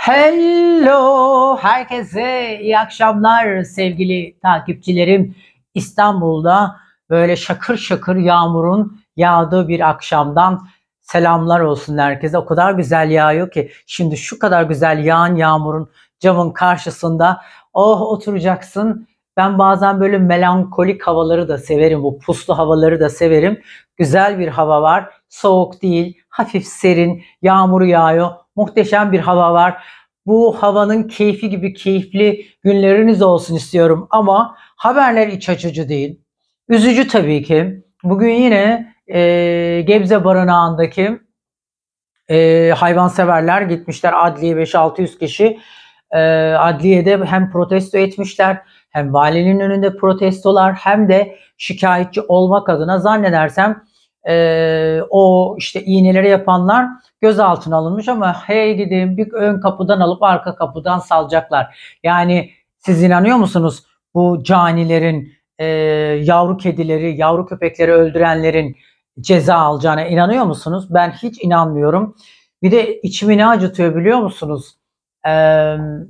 Hello herkese iyi akşamlar sevgili takipçilerim. İstanbul'da böyle şakır şakır yağmurun yağdığı bir akşamdan selamlar olsun herkese. O kadar güzel yağıyor ki şimdi şu kadar güzel yağan yağmurun camın karşısında oh oturacaksın. Ben bazen böyle melankolik havaları da severim. Bu puslu havaları da severim. Güzel bir hava var. Soğuk değil, hafif serin, yağmur yağıyor. Muhteşem bir hava var bu havanın keyfi gibi keyifli günleriniz olsun istiyorum ama haberler iç açıcı değil. Üzücü tabii ki. Bugün yine e, Gebze Barınağı'ndaki e, hayvanseverler gitmişler adliye 5-600 kişi e, adliyede hem protesto etmişler hem valinin önünde protestolar hem de şikayetçi olmak adına zannedersem e, o işte iğneleri yapanlar gözaltına alınmış ama hey gideyim bir ön kapıdan alıp arka kapıdan salacaklar. Yani siz inanıyor musunuz bu canilerin e, yavru kedileri, yavru köpekleri öldürenlerin ceza alacağına inanıyor musunuz? Ben hiç inanmıyorum. Bir de içimi ne acıtıyor biliyor musunuz? E,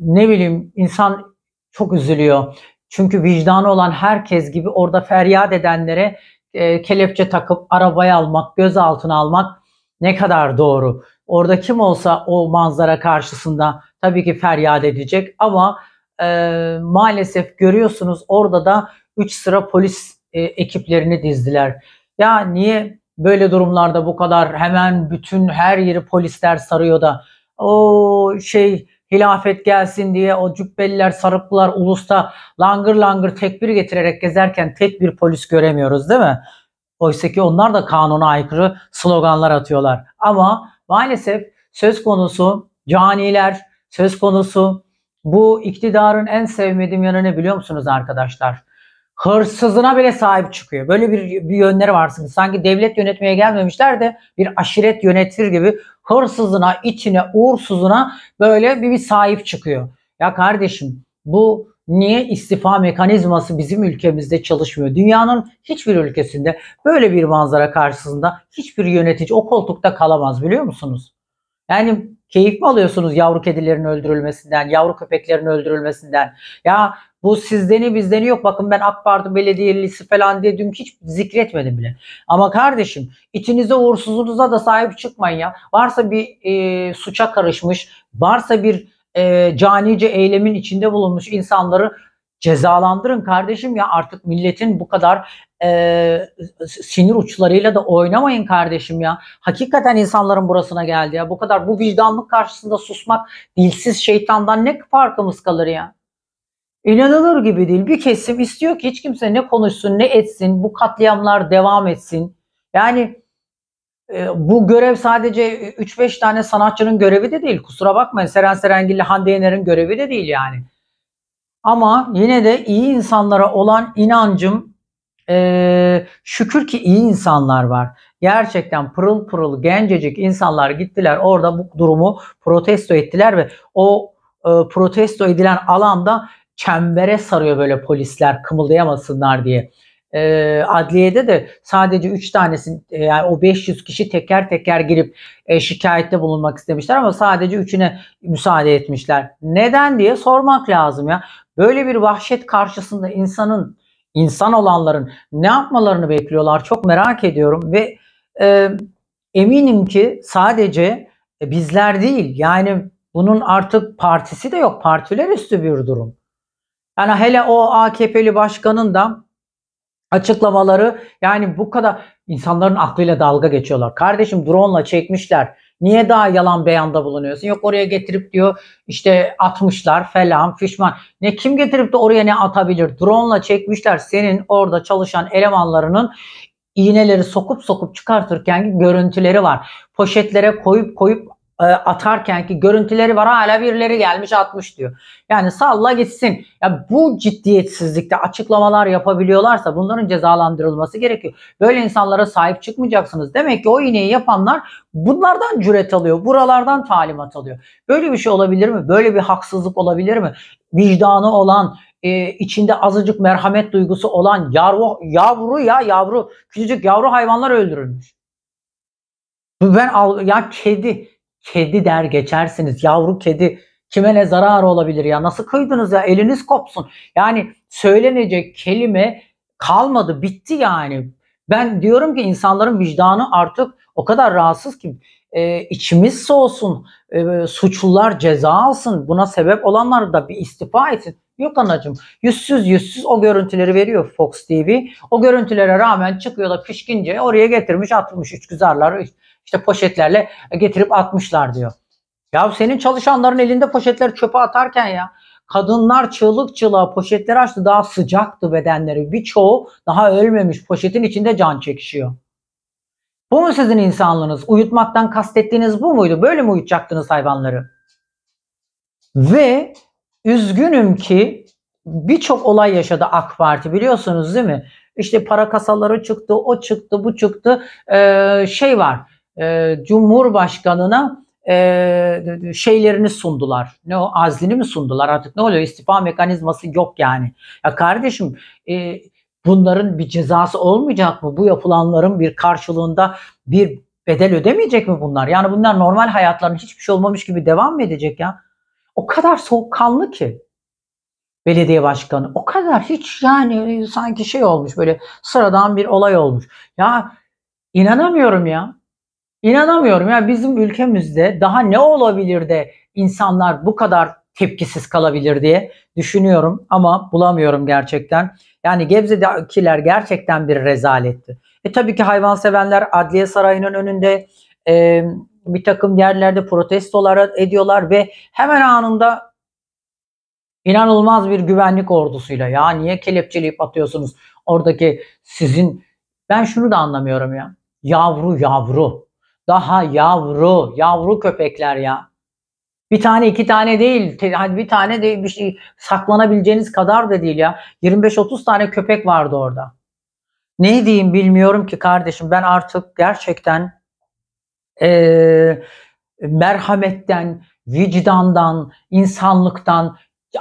ne bileyim insan çok üzülüyor. Çünkü vicdanı olan herkes gibi orada feryat edenlere e, kelepçe takıp arabayı almak, gözaltına almak ne kadar doğru. Orada kim olsa o manzara karşısında tabii ki feryat edecek ama e, maalesef görüyorsunuz orada da 3 sıra polis e, ekiplerini dizdiler. Ya niye böyle durumlarda bu kadar hemen bütün her yeri polisler sarıyor da o şey hilafet gelsin diye o cübbeliler, sarıklılar ulusta langır langır tekbir getirerek gezerken tek bir polis göremiyoruz değil mi? Oysa ki onlar da kanuna aykırı sloganlar atıyorlar. Ama maalesef söz konusu caniler, söz konusu bu iktidarın en sevmediğim yanı ne biliyor musunuz arkadaşlar? hırsızına bile sahip çıkıyor. Böyle bir, bir yönleri var sanki. Sanki devlet yönetmeye gelmemişler de bir aşiret yönetir gibi hırsızına, içine, uğursuzuna böyle bir, bir sahip çıkıyor. Ya kardeşim bu niye istifa mekanizması bizim ülkemizde çalışmıyor? Dünyanın hiçbir ülkesinde böyle bir manzara karşısında hiçbir yönetici o koltukta kalamaz biliyor musunuz? Yani keyif mi alıyorsunuz yavru kedilerin öldürülmesinden, yavru köpeklerin öldürülmesinden? Ya bu sizdeni bizdeni yok. Bakın ben AK Parti belediyelisi falan diye dün hiç zikretmedim bile. Ama kardeşim içinize uğursuzunuza da sahip çıkmayın ya. Varsa bir e, suça karışmış, varsa bir e, canice eylemin içinde bulunmuş insanları cezalandırın kardeşim ya artık milletin bu kadar e, sinir uçlarıyla da oynamayın kardeşim ya. Hakikaten insanların burasına geldi ya. Bu kadar bu vicdanlık karşısında susmak dilsiz şeytandan ne farkımız kalır ya? İnanılır gibi değil. Bir kesim istiyor ki hiç kimse ne konuşsun ne etsin. Bu katliamlar devam etsin. Yani e, bu görev sadece 3-5 tane sanatçının görevi de değil. Kusura bakmayın Seren Serengil Hande Yener'in görevi de değil yani. Ama yine de iyi insanlara olan inancım e, şükür ki iyi insanlar var. Gerçekten pırıl pırıl gencecik insanlar gittiler orada bu durumu protesto ettiler ve o e, protesto edilen alanda çembere sarıyor böyle polisler kımıldayamasınlar diye. E, adliyede de sadece 3 tanesi e, yani o 500 kişi teker teker girip e, şikayette bulunmak istemişler ama sadece 3'üne müsaade etmişler. Neden diye sormak lazım ya. Böyle bir vahşet karşısında insanın insan olanların ne yapmalarını bekliyorlar çok merak ediyorum ve e, eminim ki sadece e, bizler değil yani bunun artık partisi de yok partiler üstü bir durum. Yani hele o AKP'li başkanın da açıklamaları yani bu kadar insanların aklıyla dalga geçiyorlar. Kardeşim drone'la çekmişler. Niye daha yalan beyanda bulunuyorsun? Yok oraya getirip diyor işte atmışlar falan fişman. Ne kim getirip de oraya ne atabilir? Drone'la çekmişler senin orada çalışan elemanlarının iğneleri sokup sokup çıkartırken görüntüleri var. Poşetlere koyup koyup e, atarkenki görüntüleri var hala birileri gelmiş atmış diyor. Yani salla gitsin. Ya bu ciddiyetsizlikte açıklamalar yapabiliyorlarsa bunların cezalandırılması gerekiyor. Böyle insanlara sahip çıkmayacaksınız. Demek ki o iğneyi yapanlar bunlardan cüret alıyor. Buralardan talimat alıyor. Böyle bir şey olabilir mi? Böyle bir haksızlık olabilir mi? Vicdanı olan, e, içinde azıcık merhamet duygusu olan yavru, yavru ya yavru küçücük yavru hayvanlar öldürülmüş. Ben al, ya kedi kedi der geçersiniz. Yavru kedi kime ne zararı olabilir ya? Nasıl kıydınız ya? Eliniz kopsun. Yani söylenecek kelime kalmadı, bitti yani. Ben diyorum ki insanların vicdanı artık o kadar rahatsız ki e, içimiz soğusun, e, suçlular ceza alsın, buna sebep olanlar da bir istifa etsin. Yok anacım yüzsüz yüzsüz o görüntüleri veriyor Fox TV. O görüntülere rağmen çıkıyor da pişkince oraya getirmiş atmış üç Üç, işte poşetlerle getirip atmışlar diyor. Ya senin çalışanların elinde poşetleri çöpe atarken ya kadınlar çığlık çığlığa poşetleri açtı daha sıcaktı bedenleri. Birçoğu daha ölmemiş poşetin içinde can çekişiyor. Bu mu sizin insanlığınız? Uyutmaktan kastettiğiniz bu muydu? Böyle mi uyutacaktınız hayvanları? Ve üzgünüm ki birçok olay yaşadı AK Parti biliyorsunuz değil mi? İşte para kasaları çıktı, o çıktı, bu çıktı. Ee, şey var e, Cumhurbaşkanı'na e, şeylerini sundular. Ne o azlini mi sundular artık ne oluyor istifa mekanizması yok yani. Ya kardeşim e, bunların bir cezası olmayacak mı? Bu yapılanların bir karşılığında bir bedel ödemeyecek mi bunlar? Yani bunlar normal hayatlarının hiçbir şey olmamış gibi devam mı edecek ya? O kadar soğukkanlı ki belediye başkanı. O kadar hiç yani e, sanki şey olmuş böyle sıradan bir olay olmuş. Ya inanamıyorum ya. İnanamıyorum ya bizim ülkemizde daha ne olabilir de insanlar bu kadar tepkisiz kalabilir diye düşünüyorum ama bulamıyorum gerçekten. Yani Gebze'dekiler gerçekten bir rezaletti. E tabii ki hayvan hayvanseverler adliye sarayının önünde e, bir takım yerlerde protestolar ediyorlar ve hemen anında inanılmaz bir güvenlik ordusuyla ya niye kelepçeleyip atıyorsunuz oradaki sizin ben şunu da anlamıyorum ya yavru yavru daha yavru, yavru köpekler ya. Bir tane iki tane değil, hadi bir tane değil bir şey saklanabileceğiniz kadar da değil ya. 25-30 tane köpek vardı orada. Ne diyeyim bilmiyorum ki kardeşim. Ben artık gerçekten ee, merhametten, vicdandan, insanlıktan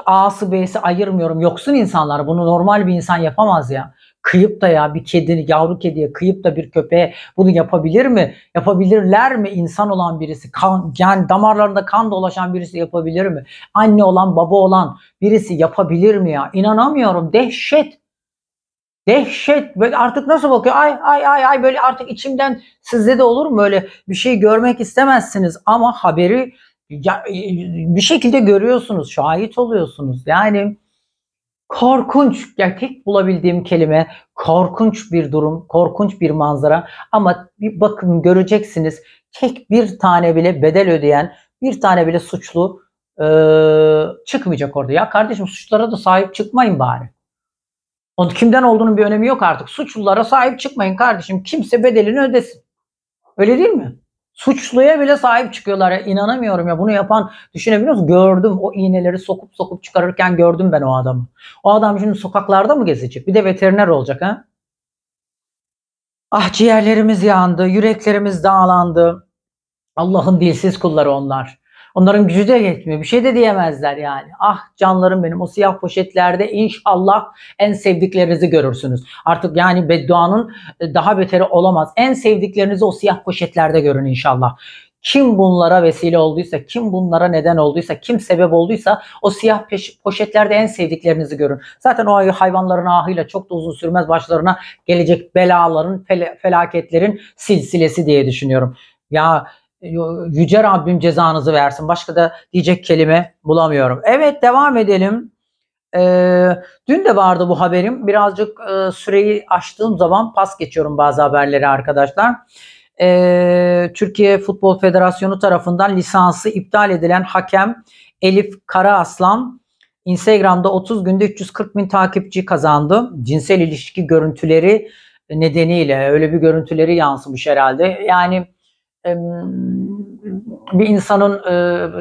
A'sı B'si ayırmıyorum. Yoksun insanlar bunu normal bir insan yapamaz ya kıyıp da ya bir kedi, yavru kediye kıyıp da bir köpeğe bunu yapabilir mi? Yapabilirler mi? insan olan birisi, kan, yani damarlarında kan dolaşan birisi yapabilir mi? Anne olan, baba olan birisi yapabilir mi ya? İnanamıyorum. Dehşet. Dehşet. Böyle artık nasıl bakıyor? Ay ay ay ay böyle artık içimden sizde de olur mu? Böyle bir şey görmek istemezsiniz ama haberi ya, e, bir şekilde görüyorsunuz, şahit oluyorsunuz. Yani korkunç yani tek bulabildiğim kelime korkunç bir durum, korkunç bir manzara ama bir bakın göreceksiniz tek bir tane bile bedel ödeyen, bir tane bile suçlu e, çıkmayacak orada. Ya kardeşim suçlara da sahip çıkmayın bari. Onun kimden olduğunun bir önemi yok artık. Suçlulara sahip çıkmayın kardeşim. Kimse bedelini ödesin. Öyle değil mi? Suçluya bile sahip çıkıyorlar ya inanamıyorum ya bunu yapan düşünebiliyor musun? Gördüm o iğneleri sokup sokup çıkarırken gördüm ben o adamı. O adam şimdi sokaklarda mı gezecek? Bir de veteriner olacak ha? Ah ciğerlerimiz yandı, yüreklerimiz dağlandı. Allah'ın dilsiz kulları onlar. Onların gücü de yetmiyor. Bir şey de diyemezler yani. Ah canlarım benim o siyah poşetlerde inşallah en sevdiklerinizi görürsünüz. Artık yani bedduanın e, daha beteri olamaz. En sevdiklerinizi o siyah poşetlerde görün inşallah. Kim bunlara vesile olduysa, kim bunlara neden olduysa, kim sebep olduysa o siyah poşetlerde en sevdiklerinizi görün. Zaten o hayvanların ahıyla çok da uzun sürmez başlarına gelecek belaların, felaketlerin silsilesi diye düşünüyorum. Ya Yüce Rabbim cezanızı versin. Başka da diyecek kelime bulamıyorum. Evet devam edelim. Ee, dün de vardı bu haberim. Birazcık e, süreyi açtığım zaman pas geçiyorum bazı haberleri arkadaşlar. Ee, Türkiye Futbol Federasyonu tarafından lisansı iptal edilen hakem Elif Karaaslan Instagram'da 30 günde 340 bin takipçi kazandı. Cinsel ilişki görüntüleri nedeniyle öyle bir görüntüleri yansımış herhalde. Yani bir insanın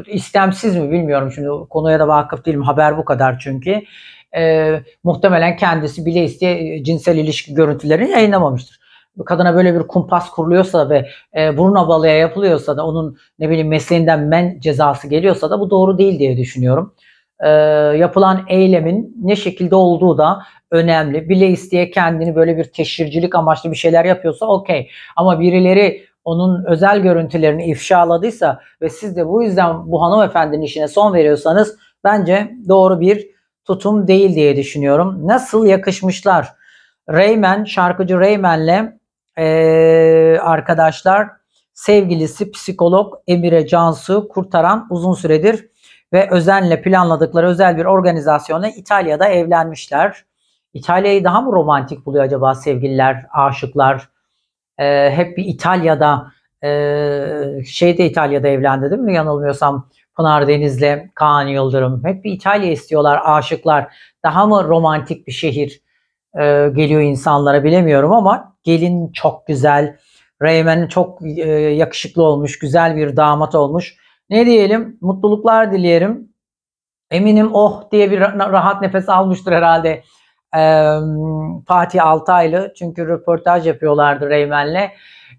e, istemsiz mi bilmiyorum şimdi konuya da vakıf değilim haber bu kadar çünkü e, muhtemelen kendisi bile isteye e, cinsel ilişki görüntülerini yayınlamamıştır. Kadına böyle bir kumpas kuruluyorsa ve e, burun balaya yapılıyorsa da onun ne bileyim mesleğinden men cezası geliyorsa da bu doğru değil diye düşünüyorum. E, yapılan eylemin ne şekilde olduğu da önemli. Bile isteye kendini böyle bir teşhircilik amaçlı bir şeyler yapıyorsa okey. Ama birileri onun özel görüntülerini ifşaladıysa ve siz de bu yüzden bu hanımefendinin işine son veriyorsanız bence doğru bir tutum değil diye düşünüyorum. Nasıl yakışmışlar? Rayman, şarkıcı Rayman'le ee, arkadaşlar sevgilisi psikolog Emire Cansu kurtaran uzun süredir ve özenle planladıkları özel bir organizasyonla İtalya'da evlenmişler. İtalya'yı daha mı romantik buluyor acaba sevgililer, aşıklar? e, hep bir İtalya'da e, şeyde İtalya'da evlendi değil mi yanılmıyorsam Pınar Deniz'le Kaan Yıldırım hep bir İtalya istiyorlar aşıklar daha mı romantik bir şehir e, geliyor insanlara bilemiyorum ama gelin çok güzel Reymen çok e, yakışıklı olmuş güzel bir damat olmuş ne diyelim mutluluklar dileyelim eminim oh diye bir rahat nefes almıştır herhalde e, Fatih Altaylı çünkü röportaj yapıyorlardı Reymen'le.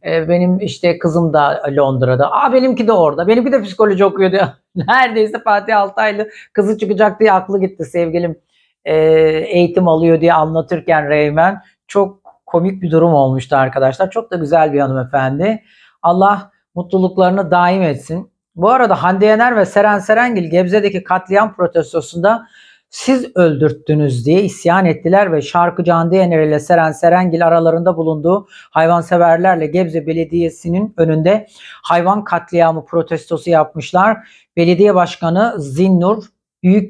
E, benim işte kızım da Londra'da. Aa benimki de orada. Benimki de psikoloji okuyor diyor. Neredeyse Fatih Altaylı kızı çıkacak diye aklı gitti sevgilim. E, eğitim alıyor diye anlatırken Reymen çok komik bir durum olmuştu arkadaşlar. Çok da güzel bir hanımefendi. Allah mutluluklarını daim etsin. Bu arada Hande Yener ve Seren Serengil Gebze'deki katliam protestosunda siz öldürttünüz diye isyan ettiler ve şarkı Can Diyener ile Seren Serengil aralarında bulunduğu hayvanseverlerle Gebze Belediyesi'nin önünde hayvan katliamı protestosu yapmışlar. Belediye Başkanı Zinnur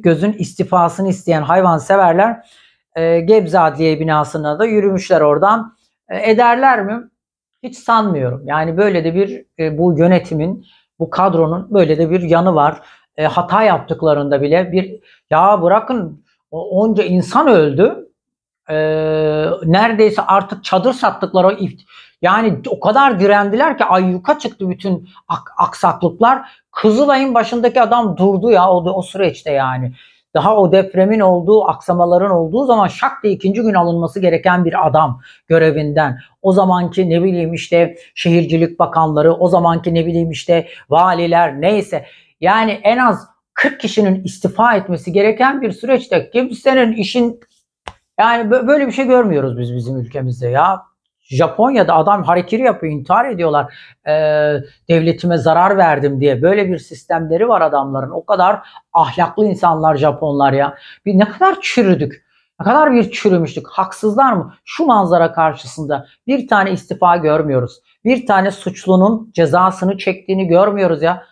Gözün istifasını isteyen hayvanseverler e, Gebze Adliye binasına da yürümüşler oradan. E, ederler mi? Hiç sanmıyorum. Yani böyle de bir e, bu yönetimin, bu kadronun böyle de bir yanı var e, hata yaptıklarında bile bir ya bırakın onca insan öldü. E, neredeyse artık çadır sattıkları o ift yani o kadar direndiler ki ay yuka çıktı bütün ak- aksaklıklar. Kızılay'ın başındaki adam durdu ya o, o süreçte yani. Daha o depremin olduğu, aksamaların olduğu zaman şak diye ikinci gün alınması gereken bir adam görevinden. O zamanki ne bileyim işte şehircilik bakanları, o zamanki ne bileyim işte valiler neyse yani en az 40 kişinin istifa etmesi gereken bir süreçte kimsenin işin yani böyle bir şey görmüyoruz biz bizim ülkemizde ya. Japonya'da adam harekiri yapıyor, intihar ediyorlar. Ee, devletime zarar verdim diye. Böyle bir sistemleri var adamların. O kadar ahlaklı insanlar Japonlar ya. Bir ne kadar çürüdük. Ne kadar bir çürümüştük. Haksızlar mı? Şu manzara karşısında bir tane istifa görmüyoruz. Bir tane suçlunun cezasını çektiğini görmüyoruz ya.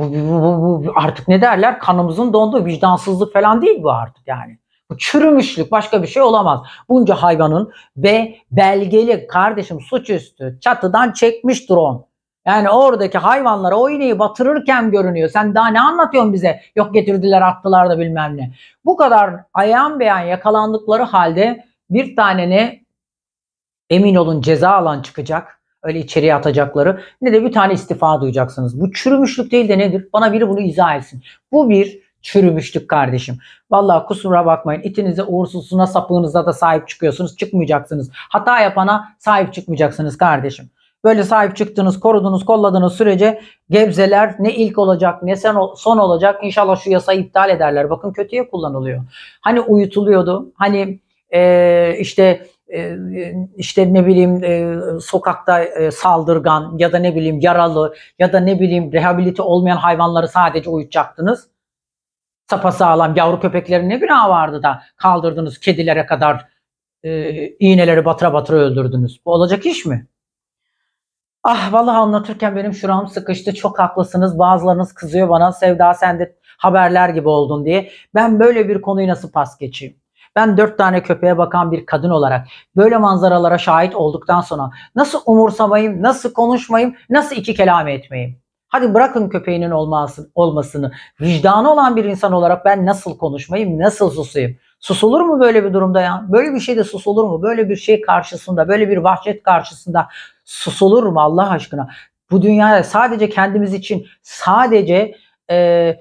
Bu, bu, bu, bu artık ne derler? Kanımızın donduğu vicdansızlık falan değil bu artık yani. Bu çürümüşlük başka bir şey olamaz. Bunca hayvanın ve belgeli kardeşim suçüstü çatıdan çekmiş drone. Yani oradaki hayvanlara o iğneyi batırırken görünüyor. Sen daha ne anlatıyorsun bize? Yok getirdiler attılar da bilmem ne. Bu kadar ayan beyan yakalandıkları halde bir tane emin olun ceza alan çıkacak öyle içeriye atacakları ne de bir tane istifa duyacaksınız. Bu çürümüşlük değil de nedir? Bana biri bunu izah etsin. Bu bir çürümüşlük kardeşim. Vallahi kusura bakmayın. İtinize, uğursuzluğuna, sapığınıza da sahip çıkıyorsunuz. Çıkmayacaksınız. Hata yapana sahip çıkmayacaksınız kardeşim. Böyle sahip çıktınız, korudunuz, kolladınız sürece Gebzeler ne ilk olacak ne sen son olacak. İnşallah şu yasayı iptal ederler. Bakın kötüye kullanılıyor. Hani uyutuluyordu. Hani ee, işte e, e, işte ne bileyim e, sokakta saldırgan ya da ne bileyim yaralı ya da ne bileyim rehabilite olmayan hayvanları sadece uyutacaktınız. Sapasağlam yavru köpeklerin ne günahı vardı da kaldırdınız kedilere kadar iğneleri batıra batıra öldürdünüz. Bu olacak iş mi? Ah vallahi anlatırken benim şuram sıkıştı. Çok haklısınız. Bazılarınız kızıyor bana. Sevda sen de haberler gibi oldun diye. Ben böyle bir konuyu nasıl pas geçeyim? Ben dört tane köpeğe bakan bir kadın olarak böyle manzaralara şahit olduktan sonra nasıl umursamayım, nasıl konuşmayım, nasıl iki kelam etmeyim? Hadi bırakın köpeğinin olmasın, olmasını. Vicdanı olan bir insan olarak ben nasıl konuşmayayım, nasıl susayım? Susulur mu böyle bir durumda ya? Böyle bir şeyde susulur mu? Böyle bir şey karşısında, böyle bir vahşet karşısında susulur mu Allah aşkına? Bu dünyada sadece kendimiz için, sadece e,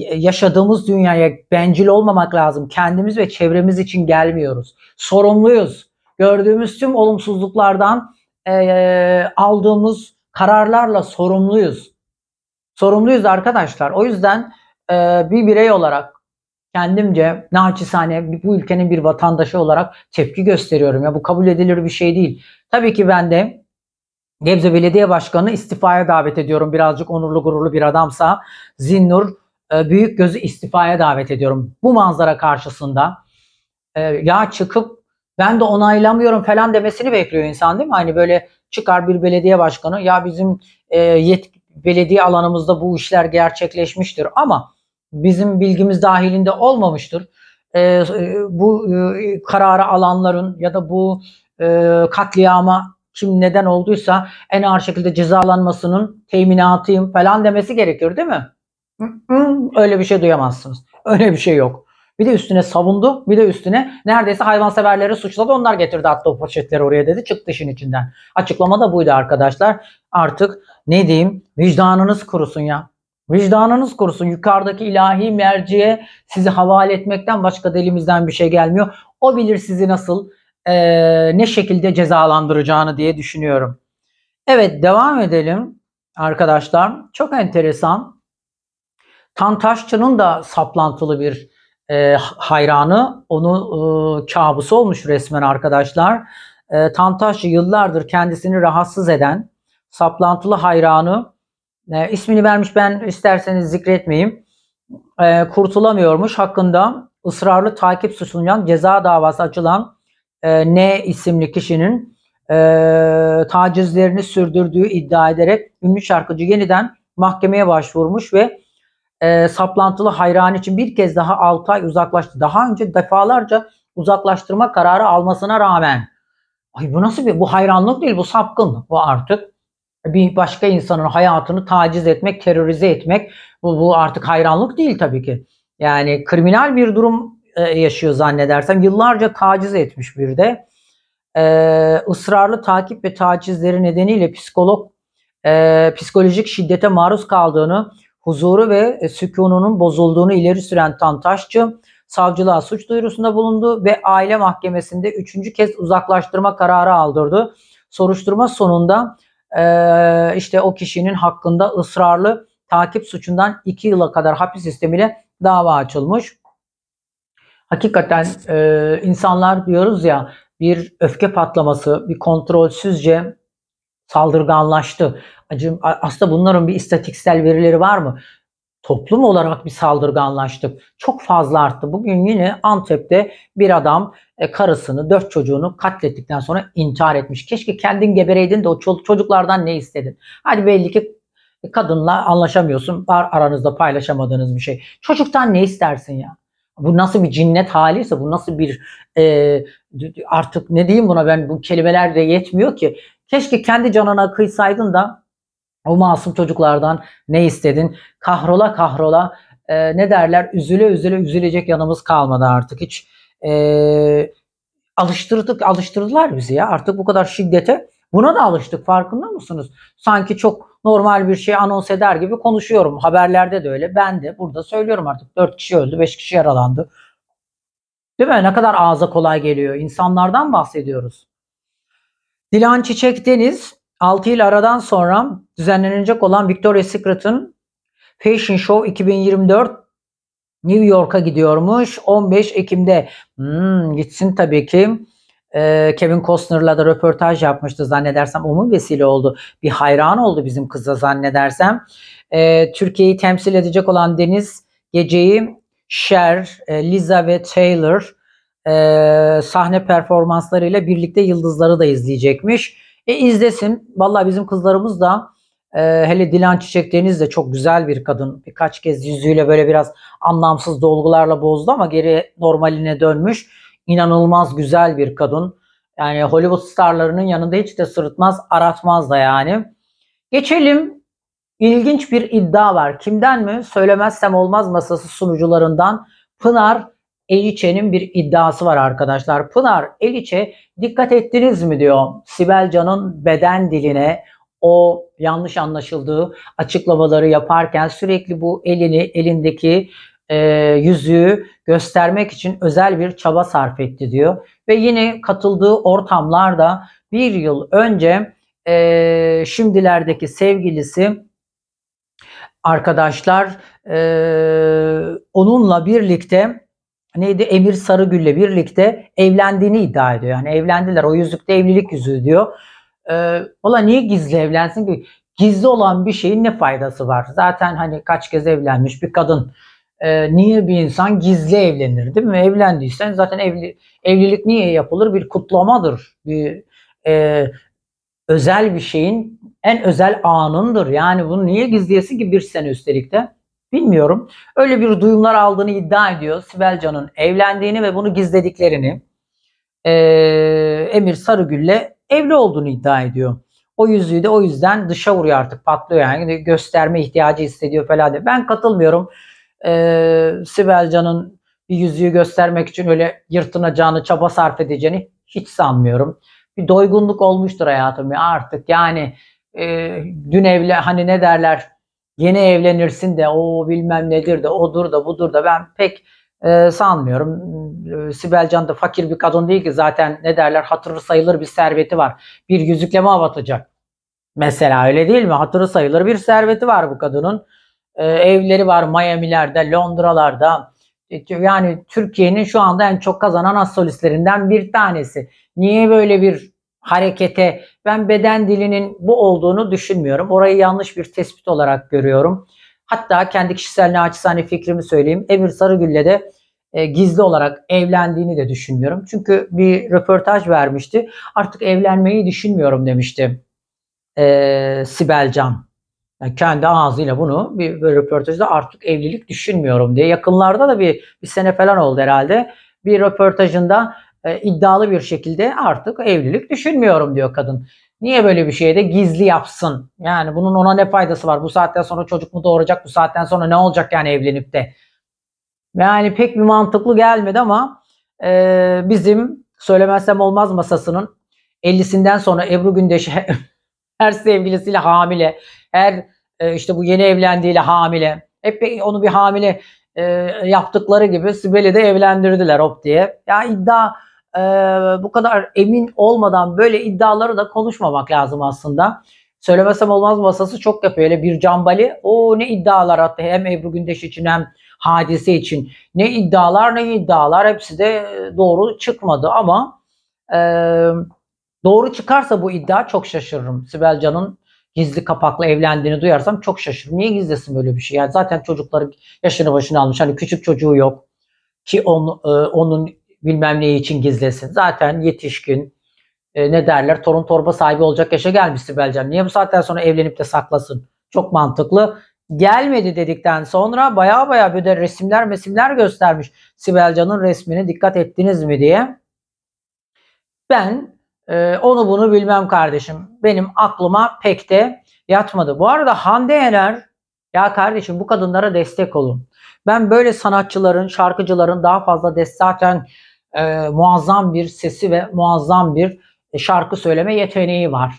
yaşadığımız dünyaya bencil olmamak lazım. Kendimiz ve çevremiz için gelmiyoruz. Sorumluyuz. Gördüğümüz tüm olumsuzluklardan e, aldığımız kararlarla sorumluyuz. Sorumluyuz arkadaşlar. O yüzden e, bir birey olarak kendimce naçizane bu ülkenin bir vatandaşı olarak tepki gösteriyorum. Ya bu kabul edilir bir şey değil. Tabii ki ben de Gebze Belediye Başkanı istifaya davet ediyorum. Birazcık onurlu gururlu bir adamsa. Zinnur ee, büyük gözü istifaya davet ediyorum. Bu manzara karşısında ee, ya çıkıp ben de onaylamıyorum falan demesini bekliyor insan değil mi? Hani böyle çıkar bir belediye başkanı ya bizim e, yet belediye alanımızda bu işler gerçekleşmiştir ama bizim bilgimiz dahilinde olmamıştır. Ee, e, bu e, kararı alanların ya da bu katliama kim neden olduysa en ağır şekilde cezalanmasının teminatıyım falan demesi gerekir, değil mi? Öyle bir şey duyamazsınız. Öyle bir şey yok. Bir de üstüne savundu. Bir de üstüne neredeyse hayvanseverleri suçladı. Onlar getirdi hatta o poşetleri oraya dedi. Çıktı işin içinden. Açıklama da buydu arkadaşlar. Artık ne diyeyim vicdanınız kurusun ya. Vicdanınız kurusun. Yukarıdaki ilahi merciye sizi havale etmekten başka delimizden bir şey gelmiyor. O bilir sizi nasıl e, ne şekilde cezalandıracağını diye düşünüyorum. Evet devam edelim arkadaşlar. Çok enteresan. Tan da saplantılı bir e, hayranı. Onu e, kabusu olmuş resmen arkadaşlar. E, Tan yıllardır kendisini rahatsız eden saplantılı hayranı e, ismini vermiş ben isterseniz zikretmeyeyim. E, kurtulamıyormuş hakkında ısrarlı takip suçundan ceza davası açılan e, N isimli kişinin e, tacizlerini sürdürdüğü iddia ederek ünlü şarkıcı yeniden mahkemeye başvurmuş ve e, saplantılı hayran için bir kez daha 6 ay uzaklaştı. Daha önce defalarca uzaklaştırma kararı almasına rağmen ay bu nasıl bir bu hayranlık değil bu sapkınlık bu artık bir başka insanın hayatını taciz etmek, terörize etmek bu, bu artık hayranlık değil tabii ki. Yani kriminal bir durum e, yaşıyor zannedersem. Yıllarca taciz etmiş bir de. E, ısrarlı takip ve tacizleri nedeniyle psikolog e, psikolojik şiddete maruz kaldığını huzuru ve e, sükununun bozulduğunu ileri süren Tantaşçı savcılığa suç duyurusunda bulundu ve aile mahkemesinde üçüncü kez uzaklaştırma kararı aldırdı. Soruşturma sonunda e, işte o kişinin hakkında ısrarlı takip suçundan iki yıla kadar hapis sistemiyle dava açılmış. Hakikaten e, insanlar diyoruz ya bir öfke patlaması, bir kontrolsüzce saldırganlaştı. Acım, Aslında bunların bir istatiksel verileri var mı? Toplum olarak bir saldırganlaştık. Çok fazla arttı. Bugün yine Antep'te bir adam e, karısını, dört çocuğunu katlettikten sonra intihar etmiş. Keşke kendin gebereydin de o çocuklardan ne istedin? Hadi belli ki e, kadınla anlaşamıyorsun. Var aranızda paylaşamadığınız bir şey. Çocuktan ne istersin ya? Bu nasıl bir cinnet haliyse bu nasıl bir e, artık ne diyeyim buna ben bu kelimeler de yetmiyor ki Keşke kendi canına kıysaydın da o masum çocuklardan ne istedin? Kahrola kahrola e, ne derler? Üzüle üzüle üzülecek yanımız kalmadı artık. Hiç e, alıştırdık, alıştırdılar bizi ya. Artık bu kadar şiddete buna da alıştık farkında mısınız? Sanki çok normal bir şey anons eder gibi konuşuyorum. Haberlerde de öyle. Ben de burada söylüyorum artık. 4 kişi öldü, 5 kişi yaralandı. Değil mi? Ne kadar ağza kolay geliyor. İnsanlardan bahsediyoruz. Dilan Çiçek Deniz 6 yıl aradan sonra düzenlenecek olan Victoria's Secret'ın Fashion Show 2024 New York'a gidiyormuş 15 Ekim'de. Hmm, gitsin tabii ki. Ee, Kevin Costner'la da röportaj yapmıştı zannedersem. Onun vesile oldu. Bir hayran oldu bizim kıza zannedersem. Ee, Türkiye'yi temsil edecek olan Deniz Gece'yi Cher, e, Liza ve Taylor e, sahne performanslarıyla birlikte Yıldızları da izleyecekmiş. E izlesin. Valla bizim kızlarımız da e, hele Dilan Çiçek Deniz de çok güzel bir kadın. Birkaç kez yüzüyle böyle biraz anlamsız dolgularla bozdu ama geri normaline dönmüş. İnanılmaz güzel bir kadın. Yani Hollywood starlarının yanında hiç de sırıtmaz, aratmaz da yani. Geçelim. İlginç bir iddia var. Kimden mi? Söylemezsem olmaz masası sunucularından Pınar Eliçe'nin bir iddiası var arkadaşlar. Pınar Eliçe dikkat ettiniz mi diyor Sibel Can'ın beden diline o yanlış anlaşıldığı açıklamaları yaparken sürekli bu elini elindeki e, yüzüğü göstermek için özel bir çaba sarf etti diyor. Ve yine katıldığı ortamlarda bir yıl önce e, şimdilerdeki sevgilisi arkadaşlar e, onunla birlikte neydi Emir Sarıgül'le birlikte evlendiğini iddia ediyor. Yani evlendiler. O yüzükte evlilik yüzüğü diyor. Ee, ola niye gizli evlensin ki? Gizli olan bir şeyin ne faydası var? Zaten hani kaç kez evlenmiş bir kadın. Ee, niye bir insan gizli evlenir değil mi? Evlendiysen zaten evli, evlilik niye yapılır? Bir kutlamadır. Bir e, özel bir şeyin en özel anındır. Yani bunu niye gizliyesin ki bir sene üstelik de? Bilmiyorum. Öyle bir duyumlar aldığını iddia ediyor. Sibel Can'ın evlendiğini ve bunu gizlediklerini e, Emir Sarıgül'le evli olduğunu iddia ediyor. O yüzüğü de o yüzden dışa vuruyor artık patlıyor yani gösterme ihtiyacı hissediyor falan diye. Ben katılmıyorum. Ee, Sibel Can'ın bir yüzüğü göstermek için öyle yırtınacağını, çaba sarf edeceğini hiç sanmıyorum. Bir doygunluk olmuştur hayatım ya artık yani e, dün evli hani ne derler yeni evlenirsin de o bilmem nedir de odur da budur da ben pek e, sanmıyorum. E, Sibel Can da fakir bir kadın değil ki zaten ne derler hatırı sayılır bir serveti var. Bir yüzükleme avatacak. Mesela öyle değil mi? Hatırı sayılır bir serveti var bu kadının. E, evleri var Miami'lerde, Londralarda. E, yani Türkiye'nin şu anda en çok kazanan az solistlerinden bir tanesi. Niye böyle bir harekete ben beden dilinin bu olduğunu düşünmüyorum. Orayı yanlış bir tespit olarak görüyorum. Hatta kendi kişisel naçizane fikrimi söyleyeyim. Emir Sarıgül'le de e, gizli olarak evlendiğini de düşünmüyorum. Çünkü bir röportaj vermişti. Artık evlenmeyi düşünmüyorum demişti e, Sibel Can. Yani kendi ağzıyla bunu bir, bir röportajda artık evlilik düşünmüyorum diye. Yakınlarda da bir, bir sene falan oldu herhalde. Bir röportajında e, iddialı bir şekilde artık evlilik düşünmüyorum diyor kadın. Niye böyle bir şeyi de gizli yapsın? Yani bunun ona ne faydası var? Bu saatten sonra çocuk mu doğuracak? Bu saatten sonra ne olacak yani evlenip de? Yani pek bir mantıklı gelmedi ama e, bizim söylemezsem olmaz masasının 50'sinden sonra Ebru Gündeş'e her sevgilisiyle hamile, her e, işte bu yeni evlendiğiyle hamile, hep onu bir hamile e, yaptıkları gibi Sibel'i de evlendirdiler hop diye. Ya iddia e, bu kadar emin olmadan böyle iddiaları da konuşmamak lazım aslında. Söylemesem olmaz masası çok yapıyor. Öyle bir cambali o ne iddialar attı hem Ebru Gündeş için hem hadise için. Ne iddialar ne iddialar hepsi de e, doğru çıkmadı ama e, doğru çıkarsa bu iddia çok şaşırırım. Sibel Can'ın gizli kapakla evlendiğini duyarsam çok şaşırırım. Niye gizlesin böyle bir şey? Yani zaten çocukları yaşını başına almış. Hani küçük çocuğu yok ki on, e, onun bilmem ne için gizlesin. Zaten yetişkin e, ne derler torun torba sahibi olacak yaşa gelmiş Sibel'cem. Niye bu saatten sonra evlenip de saklasın? Çok mantıklı. Gelmedi dedikten sonra baya baya bir de resimler mesimler göstermiş. Sibelcan'ın resmini dikkat ettiniz mi diye. Ben e, onu bunu bilmem kardeşim. Benim aklıma pek de yatmadı. Bu arada Hande Yener ya kardeşim bu kadınlara destek olun. Ben böyle sanatçıların, şarkıcıların daha fazla destek zaten e, muazzam bir sesi ve muazzam bir e, şarkı söyleme yeteneği var.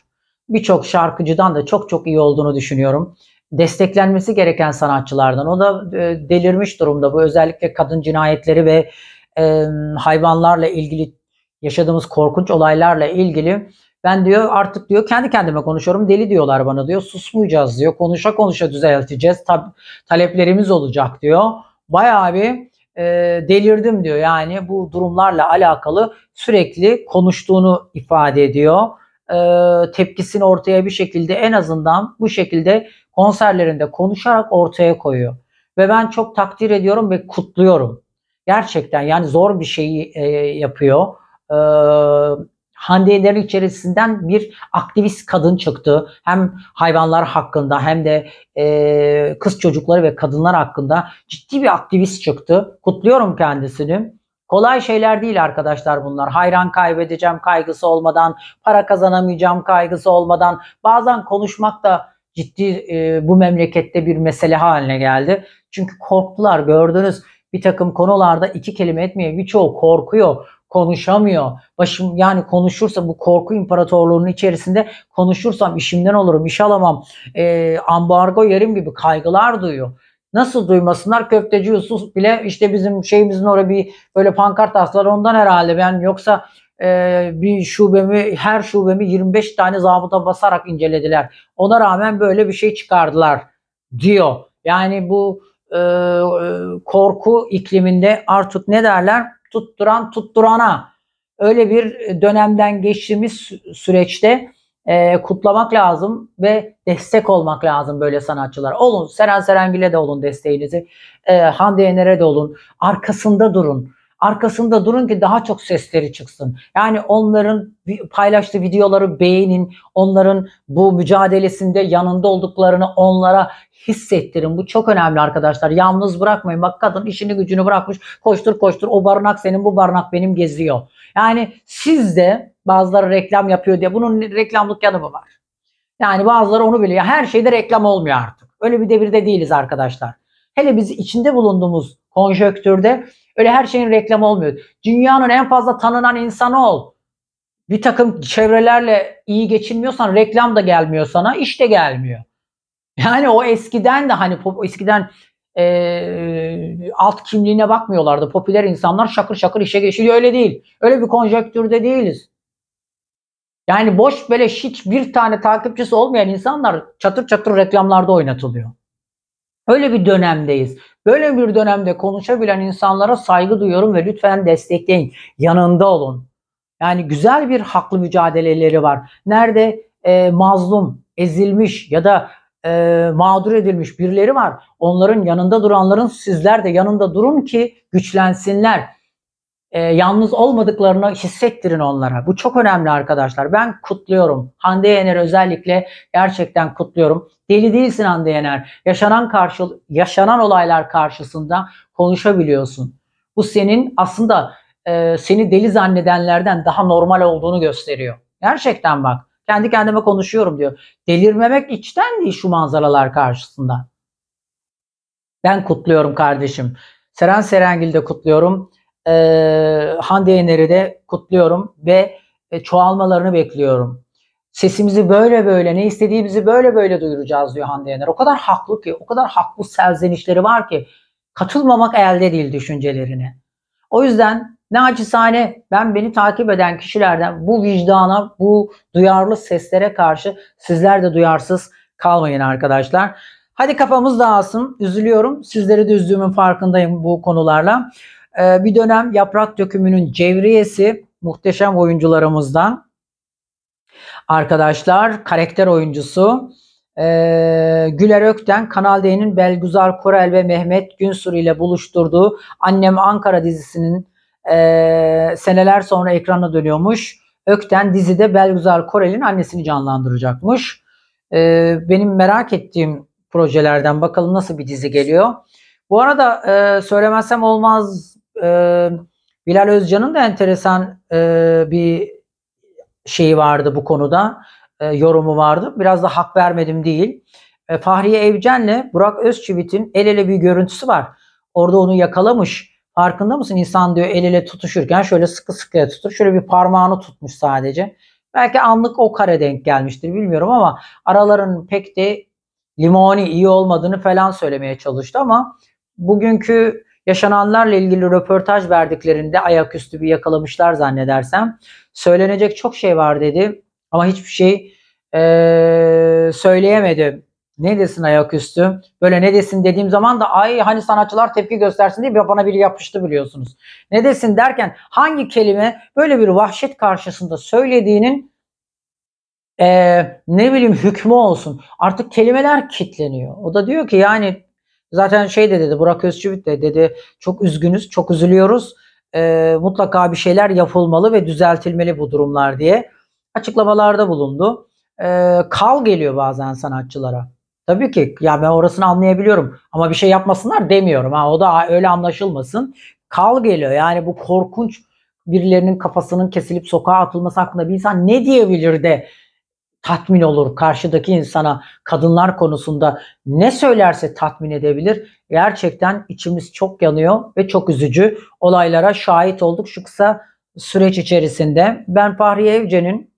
Birçok şarkıcıdan da çok çok iyi olduğunu düşünüyorum. Desteklenmesi gereken sanatçılardan. O da e, delirmiş durumda. Bu özellikle kadın cinayetleri ve e, hayvanlarla ilgili yaşadığımız korkunç olaylarla ilgili ben diyor artık diyor kendi kendime konuşuyorum deli diyorlar bana diyor susmayacağız diyor konuşa konuşa düzelteceğiz tab- taleplerimiz olacak diyor. Bayağı bir e, delirdim diyor. Yani bu durumlarla alakalı sürekli konuştuğunu ifade ediyor. E, tepkisini ortaya bir şekilde en azından bu şekilde konserlerinde konuşarak ortaya koyuyor. Ve ben çok takdir ediyorum ve kutluyorum. Gerçekten yani zor bir şeyi e, yapıyor. E, Hande Yener içerisinden bir aktivist kadın çıktı. Hem hayvanlar hakkında hem de e, kız çocukları ve kadınlar hakkında ciddi bir aktivist çıktı. Kutluyorum kendisini. Kolay şeyler değil arkadaşlar bunlar. Hayran kaybedeceğim kaygısı olmadan, para kazanamayacağım kaygısı olmadan bazen konuşmak da ciddi e, bu memlekette bir mesele haline geldi. Çünkü korktular gördünüz bir takım konularda iki kelime etmeye birçoğu korkuyor konuşamıyor. Başım yani konuşursa bu korku imparatorluğunun içerisinde konuşursam işimden olurum, iş alamam, e, ambargo yerim gibi kaygılar duyuyor. Nasıl duymasınlar köfteci Yusuf bile işte bizim şeyimizin orada bir böyle pankart aslar ondan herhalde ben yoksa e, bir şubemi her şubemi 25 tane zabıta basarak incelediler. Ona rağmen böyle bir şey çıkardılar diyor. Yani bu e, e korku ikliminde artık ne derler tutturan tutturana öyle bir dönemden geçtiğimiz süreçte e, kutlamak lazım ve destek olmak lazım böyle sanatçılar. Olun Seren Serengil'e de olun desteğinizi. E, Hande Yener'e de olun. Arkasında durun. Arkasında durun ki daha çok sesleri çıksın. Yani onların paylaştığı videoları beğenin. Onların bu mücadelesinde yanında olduklarını onlara hissettirin. Bu çok önemli arkadaşlar. Yalnız bırakmayın. Bak kadın işini gücünü bırakmış. Koştur koştur. O barınak senin bu barınak benim geziyor. Yani siz de bazıları reklam yapıyor diye bunun reklamlık yanı mı var? Yani bazıları onu biliyor. Her şeyde reklam olmuyor artık. Öyle bir devirde değiliz arkadaşlar. Hele biz içinde bulunduğumuz konjöktürde öyle her şeyin reklam olmuyor. Dünyanın en fazla tanınan insanı ol. Bir takım çevrelerle iyi geçinmiyorsan reklam da gelmiyor sana, iş de gelmiyor. Yani o eskiden de hani eskiden e, alt kimliğine bakmıyorlardı. Popüler insanlar şakır şakır işe geçiyor. Öyle değil. Öyle bir konjektürde değiliz. Yani boş böyle hiç bir tane takipçisi olmayan insanlar çatır çatır reklamlarda oynatılıyor. Öyle bir dönemdeyiz. Böyle bir dönemde konuşabilen insanlara saygı duyuyorum ve lütfen destekleyin. Yanında olun. Yani güzel bir haklı mücadeleleri var. Nerede e, mazlum, ezilmiş ya da e, mağdur edilmiş birileri var. Onların yanında duranların sizler de yanında durun ki güçlensinler. E, yalnız olmadıklarını hissettirin onlara. Bu çok önemli arkadaşlar. Ben kutluyorum. Hande Yener özellikle gerçekten kutluyorum. Deli değilsin Hande Yener. Yaşanan karşı yaşanan olaylar karşısında konuşabiliyorsun. Bu senin aslında e, seni deli zannedenlerden daha normal olduğunu gösteriyor. Gerçekten bak kendi kendime konuşuyorum diyor. Delirmemek içten değil şu manzaralar karşısında. Ben kutluyorum kardeşim. Seren Serengil de kutluyorum. Ee, Hande Yener'i de kutluyorum ve e, çoğalmalarını bekliyorum. Sesimizi böyle böyle, ne istediğimizi böyle böyle duyuracağız diyor Hande Yener. O kadar haklı ki, o kadar haklı serzenişleri var ki katılmamak elde değil düşüncelerine. O yüzden Naçizane ben beni takip eden kişilerden bu vicdana, bu duyarlı seslere karşı sizler de duyarsız kalmayın arkadaşlar. Hadi kafamız dağılsın. Üzülüyorum. Sizleri de üzdüğümün farkındayım bu konularla. Ee, bir dönem yaprak dökümünün cevriyesi muhteşem oyuncularımızdan. Arkadaşlar karakter oyuncusu ee, Güler Ökten Kanal D'nin Belgüzar Korel ve Mehmet Günsür ile buluşturduğu Annem Ankara dizisinin e, seneler sonra ekrana dönüyormuş. Ökten dizide Belgüzar Korel'in annesini canlandıracakmış. E, benim merak ettiğim projelerden bakalım nasıl bir dizi geliyor. Bu arada e, söylemezsem olmaz e, Bilal Özcan'ın da enteresan e, bir şeyi vardı bu konuda. E, yorumu vardı. Biraz da hak vermedim değil. E, Fahriye Evcen'le Burak Özçivit'in el ele bir görüntüsü var. Orada onu yakalamış. Farkında mısın? İnsan diyor el ele tutuşurken şöyle sıkı sıkı tutur. Şöyle bir parmağını tutmuş sadece. Belki anlık o kare denk gelmiştir bilmiyorum ama araların pek de limoni iyi olmadığını falan söylemeye çalıştı ama bugünkü yaşananlarla ilgili röportaj verdiklerinde ayaküstü bir yakalamışlar zannedersem. Söylenecek çok şey var dedi ama hiçbir şey e, söyleyemedi ne desin ayaküstü? Böyle ne desin dediğim zaman da ay hani sanatçılar tepki göstersin diye bana biri yapıştı biliyorsunuz. Ne desin derken hangi kelime böyle bir vahşet karşısında söylediğinin e, ne bileyim hükmü olsun. Artık kelimeler kitleniyor. O da diyor ki yani zaten şey de dedi Burak Özçivit de dedi çok üzgünüz çok üzülüyoruz. E, mutlaka bir şeyler yapılmalı ve düzeltilmeli bu durumlar diye açıklamalarda bulundu. E, kal geliyor bazen sanatçılara. Tabii ki ya ben orasını anlayabiliyorum ama bir şey yapmasınlar demiyorum. Ha o da öyle anlaşılmasın. Kal geliyor yani bu korkunç birilerinin kafasının kesilip sokağa atılması hakkında bir insan ne diyebilir de tatmin olur karşıdaki insana kadınlar konusunda ne söylerse tatmin edebilir. Gerçekten içimiz çok yanıyor ve çok üzücü olaylara şahit olduk şu kısa süreç içerisinde. Ben Fahriye Evcen'in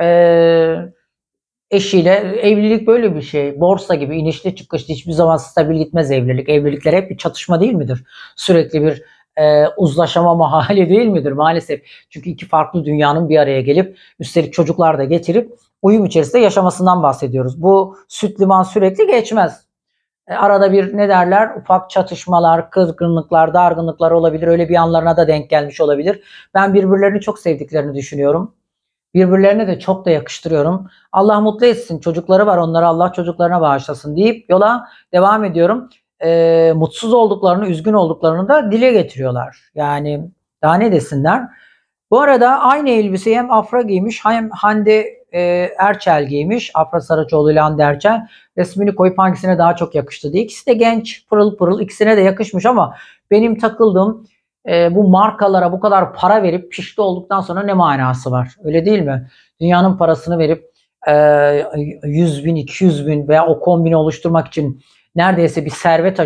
ee, eşiyle evlilik böyle bir şey. Borsa gibi inişli çıkışlı hiçbir zaman stabil gitmez evlilik. Evlilikler hep bir çatışma değil midir? Sürekli bir e, uzlaşamama hali değil midir maalesef? Çünkü iki farklı dünyanın bir araya gelip üstelik çocuklar da getirip uyum içerisinde yaşamasından bahsediyoruz. Bu süt liman sürekli geçmez. E, arada bir ne derler ufak çatışmalar, kızgınlıklar, dargınlıklar olabilir. Öyle bir anlarına da denk gelmiş olabilir. Ben birbirlerini çok sevdiklerini düşünüyorum. Birbirlerine de çok da yakıştırıyorum. Allah mutlu etsin. Çocukları var onları Allah çocuklarına bağışlasın deyip yola devam ediyorum. E, mutsuz olduklarını, üzgün olduklarını da dile getiriyorlar. Yani daha ne desinler. Bu arada aynı elbiseyi hem Afra giymiş hem Hande e, Erçel giymiş. Afra Saraçoğlu ile Hande Erçel resmini koyup hangisine daha çok yakıştı diye. İkisi de genç, pırıl pırıl. ikisine de yakışmış ama benim takıldığım e, bu markalara bu kadar para verip pişti olduktan sonra ne manası var? Öyle değil mi? Dünyanın parasını verip e, 100 bin, 200 bin veya o kombini oluşturmak için neredeyse bir servet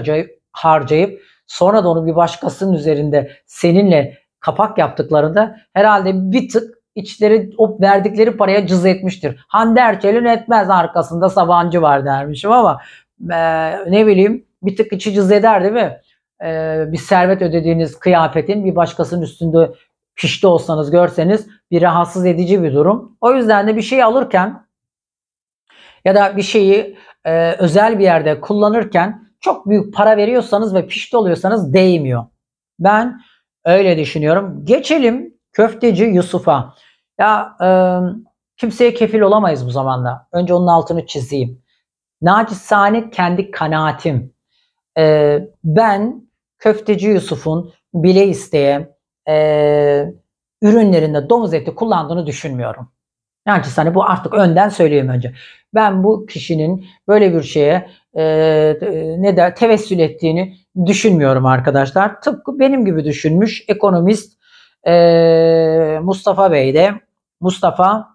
harcayıp sonra da onu bir başkasının üzerinde seninle kapak yaptıklarında herhalde bir tık içleri o verdikleri paraya cız etmiştir. Hande Erçel'in etmez arkasında Sabancı var dermişim ama e, ne bileyim bir tık içi cız eder değil mi? e, bir servet ödediğiniz kıyafetin bir başkasının üstünde pişti olsanız görseniz bir rahatsız edici bir durum. O yüzden de bir şey alırken ya da bir şeyi e, özel bir yerde kullanırken çok büyük para veriyorsanız ve pişti oluyorsanız değmiyor. Ben öyle düşünüyorum. Geçelim köfteci Yusuf'a. Ya e, kimseye kefil olamayız bu zamanda. Önce onun altını çizeyim. Naçizane kendi kanaatim. E, ben Köfteci Yusuf'un bile isteye e, ürünlerinde domuz eti kullandığını düşünmüyorum. Yani hani bu artık önden söyleyeyim önce. Ben bu kişinin böyle bir şeye e, e ne der tevessül ettiğini düşünmüyorum arkadaşlar. Tıpkı benim gibi düşünmüş ekonomist e, Mustafa Bey de Mustafa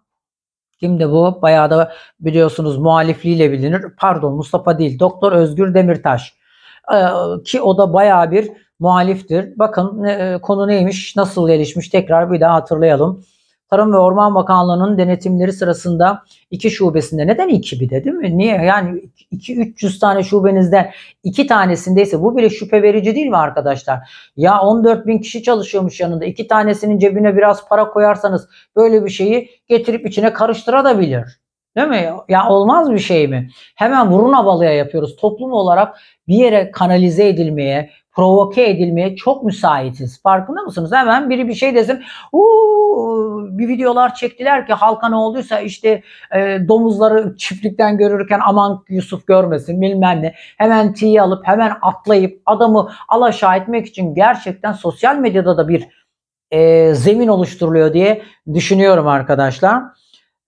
kimdi bu? Bayağı da biliyorsunuz muhalifliğiyle bilinir. Pardon Mustafa değil. Doktor Özgür Demirtaş. Ee, ki o da baya bir muhaliftir. Bakın e, konu neymiş, nasıl gelişmiş tekrar bir daha hatırlayalım. Tarım ve Orman Bakanlığı'nın denetimleri sırasında iki şubesinde neden iki bir de mi? Niye? Yani 2-300 tane şubenizden iki tanesindeyse bu bile şüphe verici değil mi arkadaşlar? Ya 14 bin kişi çalışıyormuş yanında. iki tanesinin cebine biraz para koyarsanız böyle bir şeyi getirip içine karıştırabilir. Değil mi? Ya olmaz bir şey mi? Hemen burun abalıya yapıyoruz. Toplum olarak bir yere kanalize edilmeye, provoke edilmeye çok müsaitiz. Farkında mısınız? Hemen biri bir şey desin. Uuu, bir videolar çektiler ki halka ne olduysa işte e, domuzları çiftlikten görürken aman Yusuf görmesin bilmem ne. Hemen tiye alıp hemen atlayıp adamı alaşağı etmek için gerçekten sosyal medyada da bir e, zemin oluşturuluyor diye düşünüyorum arkadaşlar.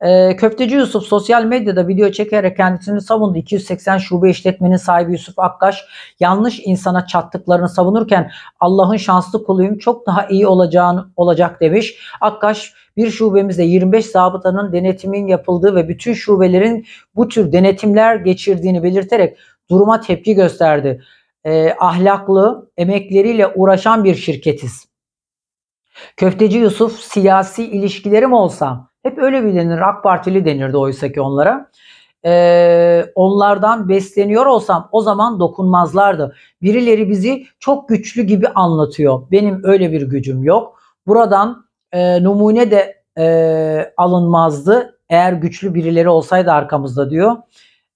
Ee, Köfteci Yusuf sosyal medyada video çekerek kendisini savundu. 280 şube işletmenin sahibi Yusuf Akkaş yanlış insana çattıklarını savunurken Allah'ın şanslı kuluyum çok daha iyi olacağını, olacak demiş. Akkaş bir şubemizde 25 zabıtanın denetimin yapıldığı ve bütün şubelerin bu tür denetimler geçirdiğini belirterek duruma tepki gösterdi. E, ahlaklı, emekleriyle uğraşan bir şirketiz. Köfteci Yusuf siyasi ilişkilerim olsa hep öyle bir denir. AK Partili denirdi oysa ki onlara. Ee, onlardan besleniyor olsam o zaman dokunmazlardı. Birileri bizi çok güçlü gibi anlatıyor. Benim öyle bir gücüm yok. Buradan e, numune de e, alınmazdı. Eğer güçlü birileri olsaydı arkamızda diyor.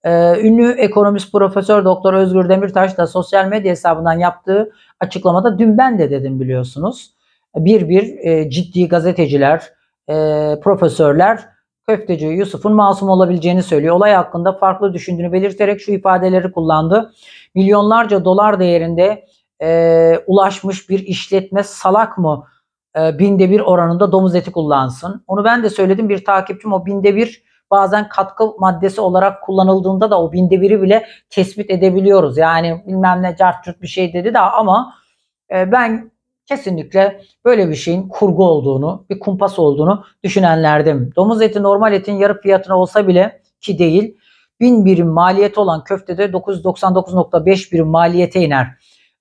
Ee, ünlü ekonomist Profesör Doktor Özgür Demirtaş da sosyal medya hesabından yaptığı açıklamada dün ben de dedim biliyorsunuz. Bir bir e, ciddi gazeteciler, e, profesörler köfteci Yusuf'un masum olabileceğini söylüyor. Olay hakkında farklı düşündüğünü belirterek şu ifadeleri kullandı. Milyonlarca dolar değerinde e, ulaşmış bir işletme salak mı e, binde bir oranında domuz eti kullansın? Onu ben de söyledim bir takipçim o binde bir bazen katkı maddesi olarak kullanıldığında da o binde biri bile tespit edebiliyoruz. Yani bilmem ne cart bir şey dedi de ama e, ben kesinlikle böyle bir şeyin kurgu olduğunu, bir kumpas olduğunu düşünenlerdim. Domuz eti normal etin yarı fiyatına olsa bile ki değil 1000 birim maliyeti olan köftede 999.5 birim maliyete iner.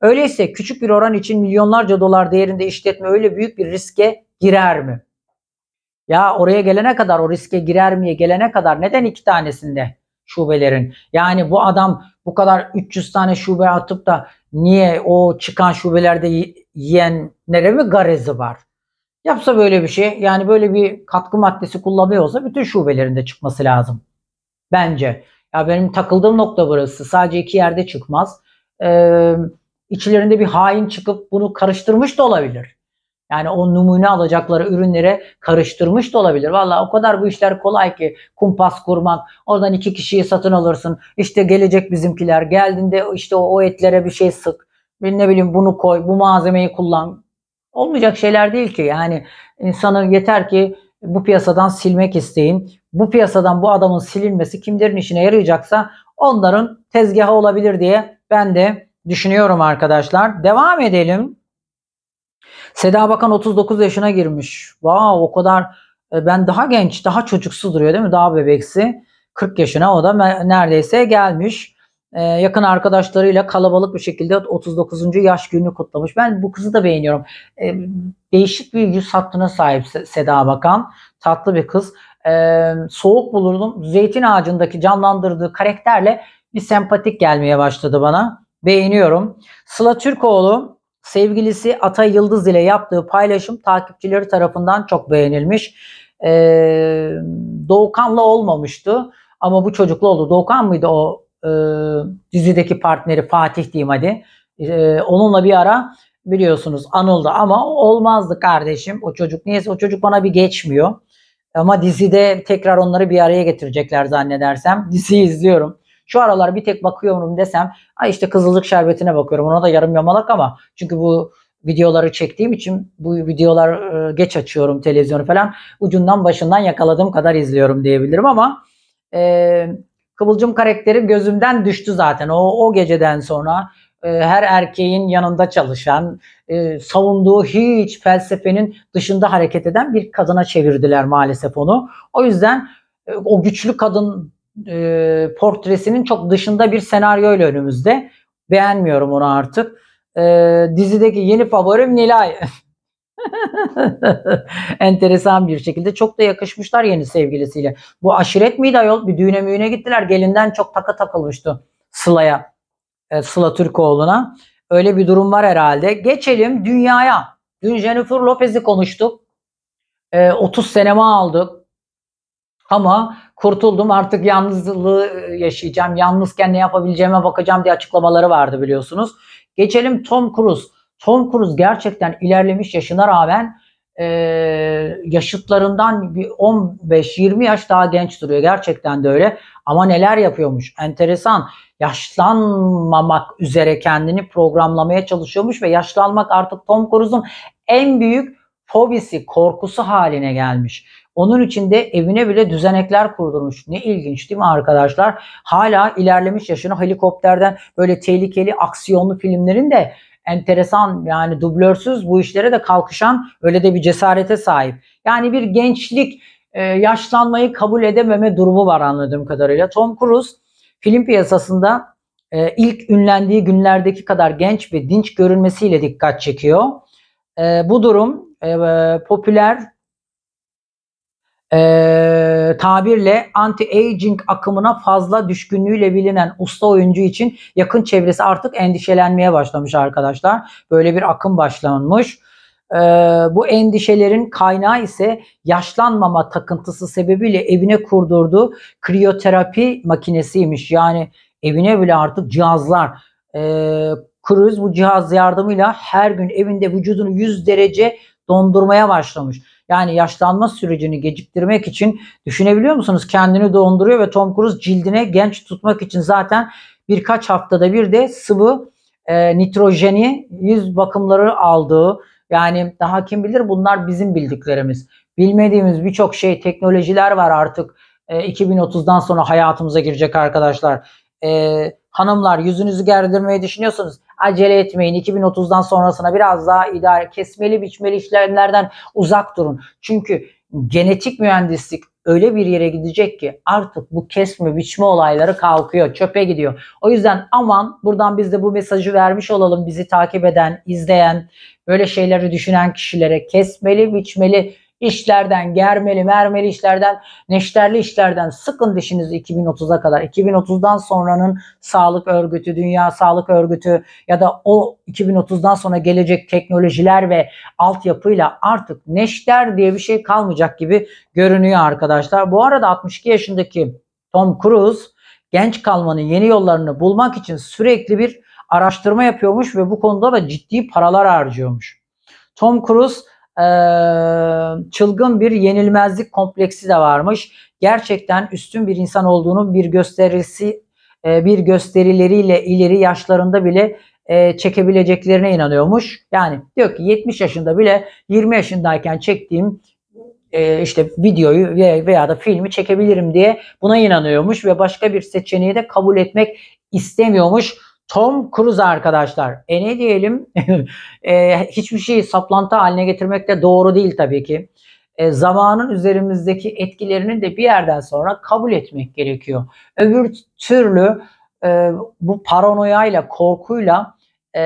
Öyleyse küçük bir oran için milyonlarca dolar değerinde işletme öyle büyük bir riske girer mi? Ya oraya gelene kadar o riske girer miye gelene kadar neden iki tanesinde şubelerin? Yani bu adam bu kadar 300 tane şube atıp da niye o çıkan şubelerde yiyenlere mi garezi var? Yapsa böyle bir şey yani böyle bir katkı maddesi kullanıyorsa bütün şubelerinde çıkması lazım. Bence. Ya benim takıldığım nokta burası. Sadece iki yerde çıkmaz. Ee, içlerinde bir hain çıkıp bunu karıştırmış da olabilir. Yani o numune alacakları ürünlere karıştırmış da olabilir. Valla o kadar bu işler kolay ki kumpas kurmak. Oradan iki kişiyi satın alırsın. İşte gelecek bizimkiler. Geldiğinde işte o, o etlere bir şey sık ben ne bileyim bunu koy, bu malzemeyi kullan. Olmayacak şeyler değil ki. Yani insanı yeter ki bu piyasadan silmek isteyin. Bu piyasadan bu adamın silinmesi kimlerin işine yarayacaksa onların tezgahı olabilir diye ben de düşünüyorum arkadaşlar. Devam edelim. Seda Bakan 39 yaşına girmiş. Wow o kadar e, ben daha genç, daha çocuksu duruyor değil mi? Daha bebeksi. 40 yaşına o da neredeyse gelmiş. Ee, yakın arkadaşlarıyla kalabalık bir şekilde 39. yaş gününü kutlamış. Ben bu kızı da beğeniyorum. Ee, değişik bir yüz hattına sahip Seda Bakan. Tatlı bir kız. Ee, soğuk bulurdum. Zeytin ağacındaki canlandırdığı karakterle bir sempatik gelmeye başladı bana. Beğeniyorum. Sıla Türkoğlu sevgilisi Atay Yıldız ile yaptığı paylaşım takipçileri tarafından çok beğenilmiş. Ee, Doğukan'la olmamıştı ama bu çocukla oldu. Doğukan mıydı o e, dizideki partneri Fatih diyeyim hadi. E, onunla bir ara biliyorsunuz anıldı ama olmazdı kardeşim o çocuk. Niyeyse o çocuk bana bir geçmiyor. Ama dizide tekrar onları bir araya getirecekler zannedersem. Diziyi izliyorum. Şu aralar bir tek bakıyorum desem ay işte kızılcık şerbetine bakıyorum. Ona da yarım yamalak ama çünkü bu videoları çektiğim için bu videolar e, geç açıyorum televizyonu falan. Ucundan başından yakaladığım kadar izliyorum diyebilirim ama e, Kıvılcım karakteri gözümden düştü zaten. O, o geceden sonra e, her erkeğin yanında çalışan, e, savunduğu hiç felsefenin dışında hareket eden bir kadına çevirdiler maalesef onu. O yüzden e, o güçlü kadın e, portresinin çok dışında bir senaryo ile önümüzde. Beğenmiyorum onu artık. E, dizideki yeni favorim Nilay. Enteresan bir şekilde çok da yakışmışlar yeni sevgilisiyle. Bu aşiret miydi ayol? Bir düğüne müğüne gittiler. Gelinden çok takı takılmıştı Sıla'ya. E, Sıla Türkoğlu'na. Öyle bir durum var herhalde. Geçelim dünyaya. Dün Jennifer Lopez'i konuştuk. E, 30 senemi aldık. Ama kurtuldum artık yalnızlığı e, yaşayacağım. Yalnızken ne yapabileceğime bakacağım diye açıklamaları vardı biliyorsunuz. Geçelim Tom Cruise. Tom Cruise gerçekten ilerlemiş yaşına rağmen e, yaşıtlarından bir 15-20 yaş daha genç duruyor. Gerçekten de öyle. Ama neler yapıyormuş? Enteresan. Yaşlanmamak üzere kendini programlamaya çalışıyormuş ve yaşlanmak artık Tom Cruise'un en büyük fobisi, korkusu haline gelmiş. Onun için de evine bile düzenekler kurdurmuş. Ne ilginç değil mi arkadaşlar? Hala ilerlemiş yaşını helikopterden böyle tehlikeli aksiyonlu filmlerin de enteresan yani dublörsüz bu işlere de kalkışan öyle de bir cesarete sahip. Yani bir gençlik e, yaşlanmayı kabul edememe durumu var anladığım kadarıyla. Tom Cruise film piyasasında e, ilk ünlendiği günlerdeki kadar genç ve dinç görünmesiyle dikkat çekiyor. E, bu durum e, popüler e, tabirle anti-aging akımına fazla düşkünlüğüyle bilinen usta oyuncu için yakın çevresi artık endişelenmeye başlamış arkadaşlar. Böyle bir akım başlanmış. E, bu endişelerin kaynağı ise yaşlanmama takıntısı sebebiyle evine kurdurduğu kriyoterapi makinesiymiş. Yani evine bile artık cihazlar e, ee, Cruz bu cihaz yardımıyla her gün evinde vücudunu 100 derece dondurmaya başlamış. Yani yaşlanma sürecini geciktirmek için düşünebiliyor musunuz? Kendini donduruyor ve Tom Cruise cildine genç tutmak için zaten birkaç haftada bir de sıvı e, nitrojeni yüz bakımları aldığı yani daha kim bilir bunlar bizim bildiklerimiz. Bilmediğimiz birçok şey teknolojiler var artık. E, 2030'dan sonra hayatımıza girecek arkadaşlar. E, hanımlar yüzünüzü gerdirmeyi düşünüyorsunuz acele etmeyin. 2030'dan sonrasına biraz daha idare kesmeli biçmeli işlemlerden uzak durun. Çünkü genetik mühendislik öyle bir yere gidecek ki artık bu kesme biçme olayları kalkıyor, çöpe gidiyor. O yüzden aman buradan biz de bu mesajı vermiş olalım bizi takip eden, izleyen, böyle şeyleri düşünen kişilere kesmeli biçmeli işlerden, germeli, mermeli işlerden, neşterli işlerden sıkın dişinizi 2030'a kadar. 2030'dan sonranın sağlık örgütü, dünya sağlık örgütü ya da o 2030'dan sonra gelecek teknolojiler ve altyapıyla artık neşter diye bir şey kalmayacak gibi görünüyor arkadaşlar. Bu arada 62 yaşındaki Tom Cruise genç kalmanın yeni yollarını bulmak için sürekli bir araştırma yapıyormuş ve bu konuda da ciddi paralar harcıyormuş. Tom Cruise ee, çılgın bir yenilmezlik kompleksi de varmış. Gerçekten üstün bir insan olduğunun bir gösterisi e, bir gösterileriyle ileri yaşlarında bile e, çekebileceklerine inanıyormuş. Yani diyor ki 70 yaşında bile 20 yaşındayken çektiğim e, işte videoyu veya da filmi çekebilirim diye buna inanıyormuş ve başka bir seçeneği de kabul etmek istemiyormuş. Tom Cruise arkadaşlar. E ne diyelim? e, hiçbir şeyi saplantı haline getirmek de doğru değil tabii ki. E, zamanın üzerimizdeki etkilerini de bir yerden sonra kabul etmek gerekiyor. Öbür türlü e, bu paranoyayla, korkuyla e,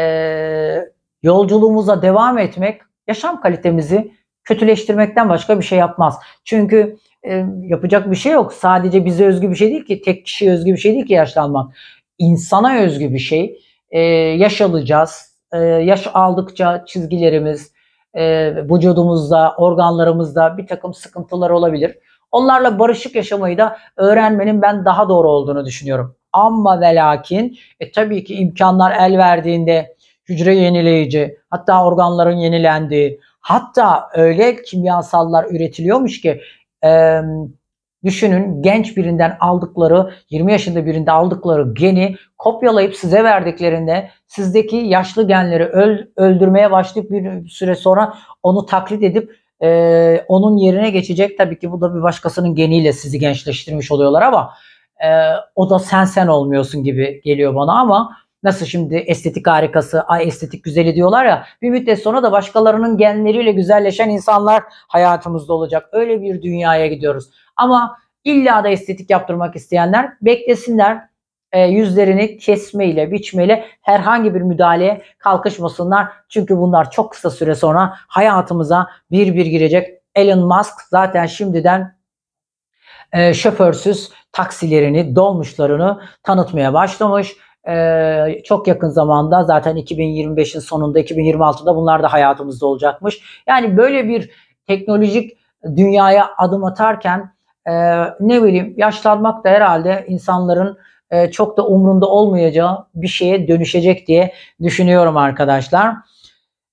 yolculuğumuza devam etmek yaşam kalitemizi kötüleştirmekten başka bir şey yapmaz. Çünkü e, yapacak bir şey yok. Sadece bize özgü bir şey değil ki, tek kişiye özgü bir şey değil ki yaşlanmak insana özgü bir şey. E, yaş alacağız. E, yaş aldıkça çizgilerimiz, e, vücudumuzda, organlarımızda bir takım sıkıntılar olabilir. Onlarla barışık yaşamayı da öğrenmenin ben daha doğru olduğunu düşünüyorum. Ama ve lakin e, tabii ki imkanlar el verdiğinde hücre yenileyici, hatta organların yenilendiği, hatta öyle kimyasallar üretiliyormuş ki e, Düşünün genç birinden aldıkları, 20 yaşında birinde aldıkları geni kopyalayıp size verdiklerinde sizdeki yaşlı genleri öl, öldürmeye başlayıp bir süre sonra onu taklit edip e, onun yerine geçecek. Tabii ki bu da bir başkasının geniyle sizi gençleştirmiş oluyorlar ama e, o da sen sen olmuyorsun gibi geliyor bana ama nasıl şimdi estetik harikası, ay estetik güzeli diyorlar ya bir müddet sonra da başkalarının genleriyle güzelleşen insanlar hayatımızda olacak. Öyle bir dünyaya gidiyoruz. Ama illa da estetik yaptırmak isteyenler beklesinler e, yüzlerini kesmeyle, biçmeyle herhangi bir müdahaleye kalkışmasınlar. Çünkü bunlar çok kısa süre sonra hayatımıza bir bir girecek. Elon Musk zaten şimdiden e, şoförsüz taksilerini, dolmuşlarını tanıtmaya başlamış. Ee, çok yakın zamanda zaten 2025'in sonunda 2026'da bunlar da hayatımızda olacakmış. Yani böyle bir teknolojik dünyaya adım atarken e, ne bileyim yaşlanmak da herhalde insanların e, çok da umrunda olmayacağı bir şeye dönüşecek diye düşünüyorum arkadaşlar.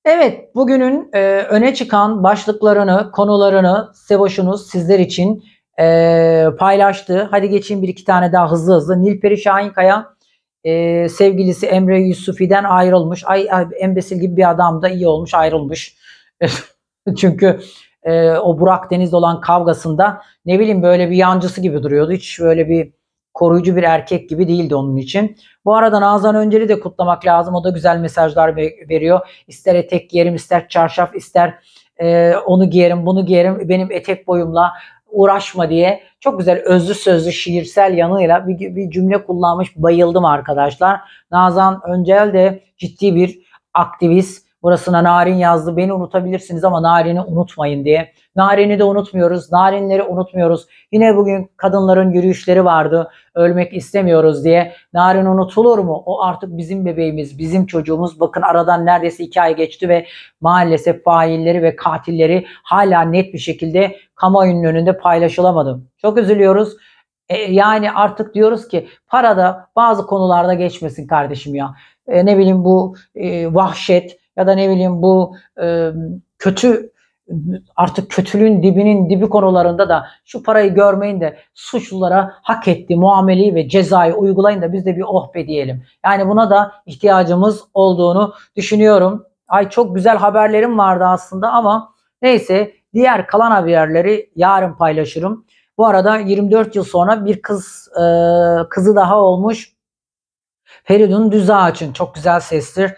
Evet bugünün e, öne çıkan başlıklarını, konularını Seboş'unuz sizler için e, paylaştı. Hadi geçin bir iki tane daha hızlı hızlı. Nilperi Şahinkaya e, sevgilisi Emre Yusufi'den ayrılmış. Ay, ay embesil gibi bir adam da iyi olmuş ayrılmış. Çünkü e, o Burak Deniz olan kavgasında ne bileyim böyle bir yancısı gibi duruyordu. Hiç böyle bir koruyucu bir erkek gibi değildi onun için. Bu arada Nazan Öncel'i de kutlamak lazım. O da güzel mesajlar veriyor. İster etek giyerim, ister çarşaf, ister e, onu giyerim, bunu giyerim. Benim etek boyumla uğraşma diye çok güzel özlü sözlü şiirsel yanıyla bir, bir cümle kullanmış. Bayıldım arkadaşlar. Nazan Öncel de ciddi bir aktivist Burasına Narin yazdı. Beni unutabilirsiniz ama Narin'i unutmayın diye. Narin'i de unutmuyoruz. Narinleri unutmuyoruz. Yine bugün kadınların yürüyüşleri vardı. Ölmek istemiyoruz diye. Narin unutulur mu? O artık bizim bebeğimiz, bizim çocuğumuz. Bakın aradan neredeyse iki ay geçti ve maalesef failleri ve katilleri hala net bir şekilde kamuoyunun önünde paylaşılamadı. Çok üzülüyoruz. E, yani artık diyoruz ki para da bazı konularda geçmesin kardeşim ya. E, ne bileyim bu e, vahşet, ya da ne bileyim bu e, kötü artık kötülüğün dibinin dibi konularında da şu parayı görmeyin de suçlulara hak ettiği muameleyi ve cezayı uygulayın da biz de bir oh be diyelim. Yani buna da ihtiyacımız olduğunu düşünüyorum. Ay çok güzel haberlerim vardı aslında ama neyse diğer kalan haberleri yarın paylaşırım. Bu arada 24 yıl sonra bir kız e, kızı daha olmuş. Feridun Düzağaç'ın çok güzel sestir.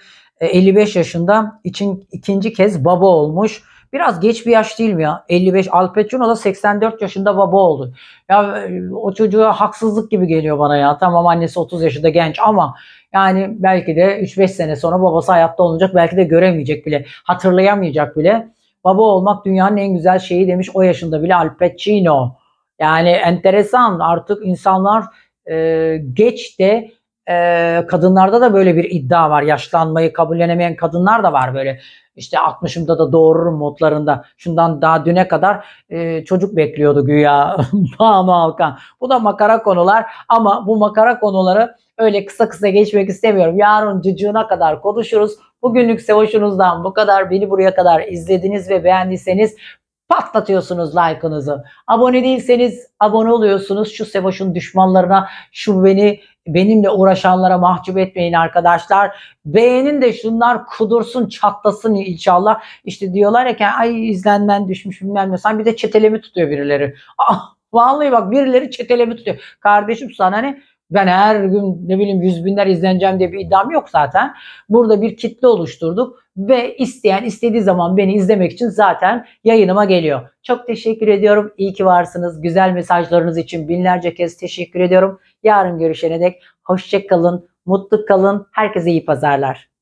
55 e, yaşında için ikinci kez baba olmuş. Biraz geç bir yaş değil mi ya? 55. Al Pacino da 84 yaşında baba oldu. Ya e, o çocuğa haksızlık gibi geliyor bana ya. Tamam annesi 30 yaşında genç ama yani belki de 3-5 sene sonra babası hayatta olacak. Belki de göremeyecek bile. Hatırlayamayacak bile. Baba olmak dünyanın en güzel şeyi demiş o yaşında bile Al Pacino. Yani enteresan artık insanlar e, geç de e, kadınlarda da böyle bir iddia var. Yaşlanmayı kabullenemeyen kadınlar da var böyle. İşte 60'ımda da doğururum modlarında. Şundan daha düne kadar e, çocuk bekliyordu güya Banu Alkan. Bu da makara konular ama bu makara konuları öyle kısa kısa geçmek istemiyorum. Yarın cıcığına kadar konuşuruz. Bugünlük hoşunuzdan bu kadar. Beni buraya kadar izlediniz ve beğendiyseniz patlatıyorsunuz like'ınızı. Abone değilseniz abone oluyorsunuz. Şu Seboş'un düşmanlarına, şu beni benimle uğraşanlara mahcup etmeyin arkadaşlar. Beğenin de şunlar kudursun, çatlasın inşallah. İşte diyorlar ya ay izlenmen düşmüş bilmem ne. Sen bir de çetelemi tutuyor birileri. Ah, vallahi bak birileri çetelemi tutuyor. Kardeşim sana hani ben her gün ne bileyim yüz binler izleneceğim diye bir iddiam yok zaten. Burada bir kitle oluşturduk ve isteyen istediği zaman beni izlemek için zaten yayınıma geliyor. Çok teşekkür ediyorum. İyi ki varsınız. Güzel mesajlarınız için binlerce kez teşekkür ediyorum. Yarın görüşene dek hoşçakalın, mutlu kalın. Herkese iyi pazarlar.